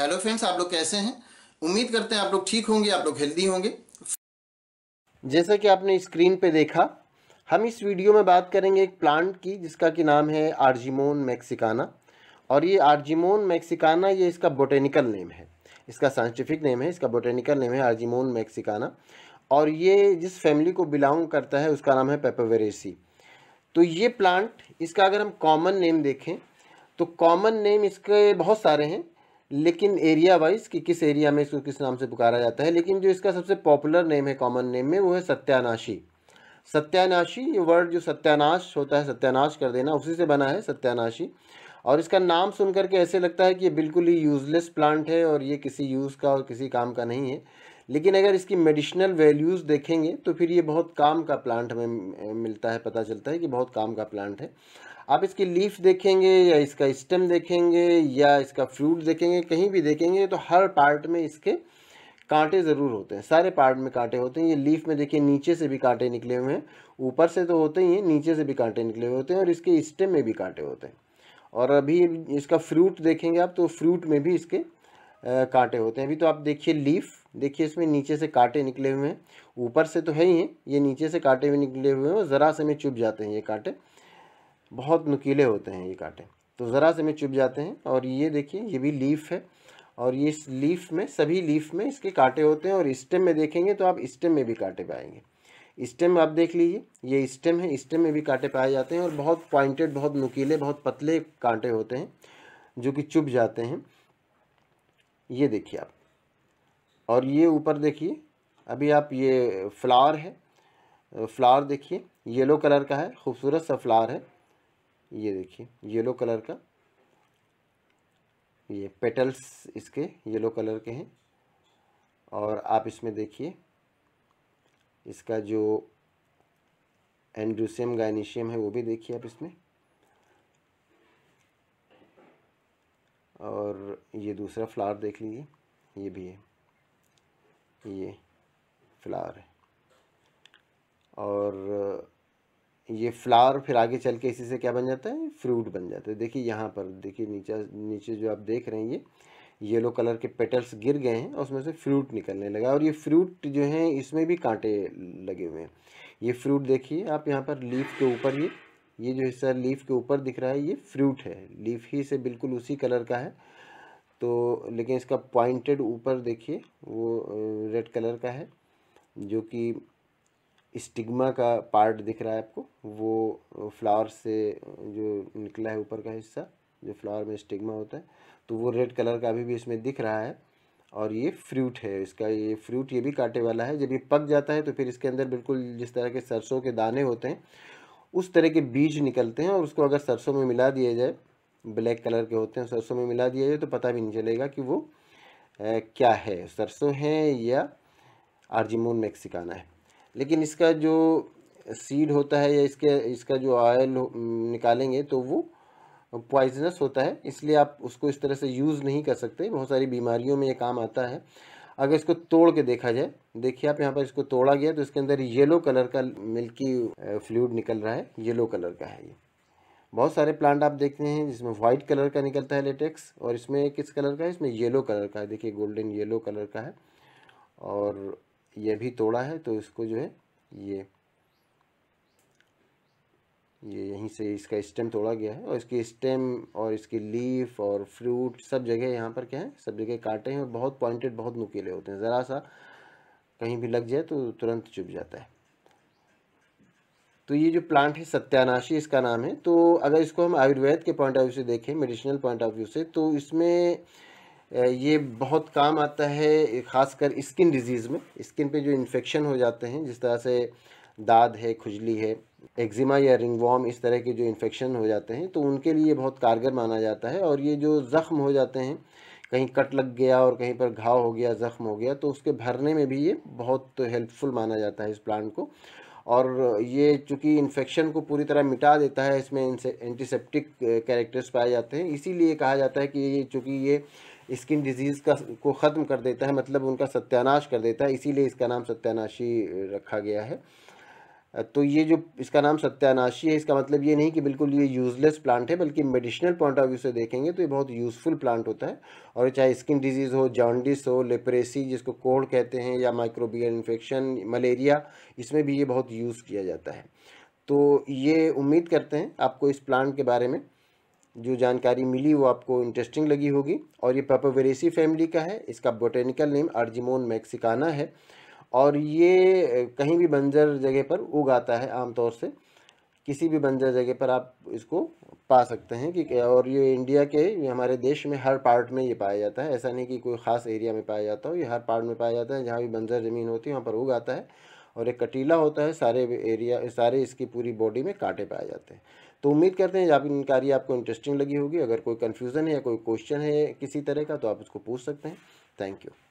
hello friends आप लोग कैसे हैं उम्मीद करते हैं आप लोग ठीक होंगे आप लोग हेल्दी होंगे जैसा कि आपने स्क्रीन पे देखा हम इस वीडियो में बात करेंगे एक प्लांट की जिसका कि नाम है आर्जिमोन मैक्सिकाना और ये आर्जिमोन मैक्सिकाना ये इसका बोटेनिकल नेम है इसका साइंटिफिक नेम है इसका बोटेनिकल नेम है आर्जिमोन मैक्सिकाना और ये जिस फैमिली को बिलोंग करता है उसका नाम है पेपरवेरेसी तो ये प्लांट इसका अगर हम कॉमन नेम देखें तो कॉमन नेम इसके बहुत सारे हैं लेकिन एरिया वाइज कि किस एरिया में इसको किस नाम से पुकारा जाता है लेकिन जो इसका सबसे पॉपुलर नेम है कॉमन नेम में वो है सत्यानाशी सत्यानाशी ये वर्ड जो सत्यानाश होता है सत्यानाश कर देना उसी से बना है सत्यानाशी और इसका नाम सुन करके ऐसे लगता है कि ये बिल्कुल ही यूज़लेस प्लांट है और ये किसी यूज़ का और किसी काम का नहीं है लेकिन अगर इसकी मेडिसिनल वैल्यूज़ देखेंगे तो फिर ये बहुत काम का प्लांट हमें मिलता है पता चलता है कि बहुत काम का प्लांट है आप इसकी लीफ देखेंगे या इसका स्टेम देखेंगे या इसका फ्रूट देखेंगे कहीं भी देखेंगे तो हर पार्ट में इसके कांटे ज़रूर होते हैं सारे पार्ट में कांटे होते हैं ये लीफ में देखिए नीचे से भी कांटे निकले हुए हैं ऊपर से तो होते ही हैं नीचे से भी कांटे निकले हुए होते हैं और इसके स्टेम में भी कांटे होते हैं और अभी इसका फ्रूट देखेंगे आप तो फ्रूट में भी इसके कांटे होते हैं अभी तो आप देखिए लीफ देखिए इसमें नीचे से कांटे निकले हुए हैं ऊपर से तो है ही हैं ये नीचे से कांटे भी निकले हुए हैं और ज़रा से में चुभ जाते हैं ये कांटे बहुत नुकीले होते हैं ये कांटे तो ज़रा से में चुभ जाते हैं और ये देखिए ये भी लीफ है और ये इस लीफ में सभी लीफ में इसके कांटे होते हैं और स्टेम में देखेंगे तो आप स्टेम में भी कांटे पाएंगे स्टेम आप देख लीजिए ये स्टेम है स्टेम में भी कांटे पाए जाते हैं और बहुत पॉइंटेड बहुत नुकीले बहुत पतले कांटे होते हैं जो कि चुभ जाते हैं ये देखिए आप और ये ऊपर देखिए अभी आप ये फ्लावर है फ्लावर देखिए येलो कलर का है खूबसूरत सा फ्लावर है ये देखिए येलो कलर का ये पेटल्स इसके येलो कलर के हैं और आप इसमें देखिए इसका जो एंड्रूसियम गाइनिशियम है वो भी देखिए आप इसमें और ये दूसरा फ्लावर देख लीजिए ये भी है ये फ्लावर है और ये फ्लावर फिर आगे चल के इसी से क्या बन जाता है फ्रूट बन जाता है देखिए यहाँ पर देखिए नीचे नीचे जो आप देख रहे हैं ये येलो कलर के पेटल्स गिर गए हैं और उसमें से फ्रूट निकलने लगा और ये फ्रूट जो है इसमें भी कांटे लगे हुए हैं ये फ्रूट देखिए आप यहाँ पर लीफ के ऊपर ये ये जो हिस्सा लीफ के ऊपर दिख रहा है ये फ्रूट है लीफ ही से बिल्कुल उसी कलर का है तो लेकिन इसका पॉइंटेड ऊपर देखिए वो रेड कलर का है जो कि स्टिग्मा का पार्ट दिख रहा है आपको वो फ्लावर से जो निकला है ऊपर का हिस्सा जो फ्लावर में स्टिग्मा होता है तो वो रेड कलर का अभी भी इसमें दिख रहा है और ये फ्रूट है इसका ये फ्रूट ये भी काटे वाला है जब ये पक जाता है तो फिर इसके अंदर बिल्कुल जिस तरह के सरसों के दाने होते हैं उस तरह के बीज निकलते हैं और उसको अगर सरसों में मिला दिया जाए ब्लैक कलर के होते हैं सरसों में मिला दिया जाए तो पता भी नहीं चलेगा कि वो ए, क्या है सरसों है या आर्जिमोन मैक्सिकाना है लेकिन इसका जो सीड होता है या इसके इसका जो ऑयल निकालेंगे तो वो पॉइजनस होता है इसलिए आप उसको इस तरह से यूज़ नहीं कर सकते बहुत सारी बीमारियों में ये काम आता है अगर इसको तोड़ के देखा जाए देखिए आप यहाँ पर इसको तोड़ा गया तो इसके अंदर येलो कलर का मिल्की फ्लूड निकल रहा है येलो कलर का है ये बहुत सारे प्लांट आप देखते हैं जिसमें वाइट कलर का निकलता है लेटेक्स और इसमें किस कलर का है इसमें येलो कलर का है देखिए गोल्डन येलो कलर का है और ये भी तोड़ा है तो इसको जो है ये ये यहीं से इसका स्टेम तोड़ा गया है और इसके स्टेम और इसके लीफ और फ्रूट सब जगह यहाँ पर क्या है सब जगह काटे हैं और बहुत पॉइंटेड बहुत नुकीले होते हैं ज़रा सा कहीं भी लग जाए तो तुरंत चुप जाता है तो ये जो प्लांट है सत्यानाशी इसका नाम है तो अगर इसको हम आयुर्वेद के पॉइंट ऑफ व्यू से देखें मेडिसिनल पॉइंट ऑफ व्यू से तो इसमें ये बहुत काम आता है ख़ासकर स्किन डिजीज़ में स्किन पे जो इन्फेक्शन हो जाते हैं जिस तरह से दाद है खुजली है एक्जिमा या रिंगवॉम इस तरह के जो इन्फेक्शन हो जाते हैं तो उनके लिए बहुत कारगर माना जाता है और ये जो ज़ख़्म हो जाते हैं कहीं कट लग गया और कहीं पर घाव हो गया ज़ख़्म हो गया तो उसके भरने में भी ये बहुत हेल्पफुल माना जाता है इस प्लांट को और ये चूँकि इन्फेक्शन को पूरी तरह मिटा देता है इसमें एंटीसेप्टिक कैरेक्टर्स पाए जाते हैं इसीलिए कहा जाता है कि ये चूँकि ये स्किन डिजीज़ का को ख़त्म कर देता है मतलब उनका सत्यानाश कर देता है इसीलिए इसका नाम सत्यानाशी रखा गया है तो ये जो इसका नाम सत्यानाशी है इसका मतलब ये नहीं कि बिल्कुल ये यूज़लेस प्लांट है बल्कि मेडिसिनल पॉइंट ऑफ व्यू से देखेंगे तो ये बहुत यूज़फुल प्लांट होता है और चाहे स्किन डिजीज़ हो जॉन्डिस हो लेप्रेसी जिसको कोढ़ कहते हैं या माइक्रोबियल इन्फेक्शन मलेरिया इसमें भी ये बहुत यूज़ किया जाता है तो ये उम्मीद करते हैं आपको इस प्लांट के बारे में जो जानकारी मिली वो आपको इंटरेस्टिंग लगी होगी और ये पेपोवेरेसी फैमिली का है इसका बोटेनिकल नेम अर्जिमोन मैक्सिकाना है और ये कहीं भी बंजर जगह पर उग आता है आमतौर से किसी भी बंजर जगह पर आप इसको पा सकते हैं कि और ये इंडिया के ये हमारे देश में हर पार्ट में ये पाया जाता है ऐसा नहीं कि कोई ख़ास एरिया में पाया जाता हो ये हर पार्ट में पाया जाता है जहाँ भी बंजर ज़मीन होती है वहाँ पर उग आता है और एक कटीला होता है सारे एरिया सारे इसकी पूरी बॉडी में कांटे पाए जाते हैं तो उम्मीद करते हैं आप जानकारी आपको इंटरेस्टिंग लगी होगी अगर कोई कन्फ्यूज़न है या कोई क्वेश्चन है किसी तरह का तो आप उसको पूछ सकते हैं थैंक यू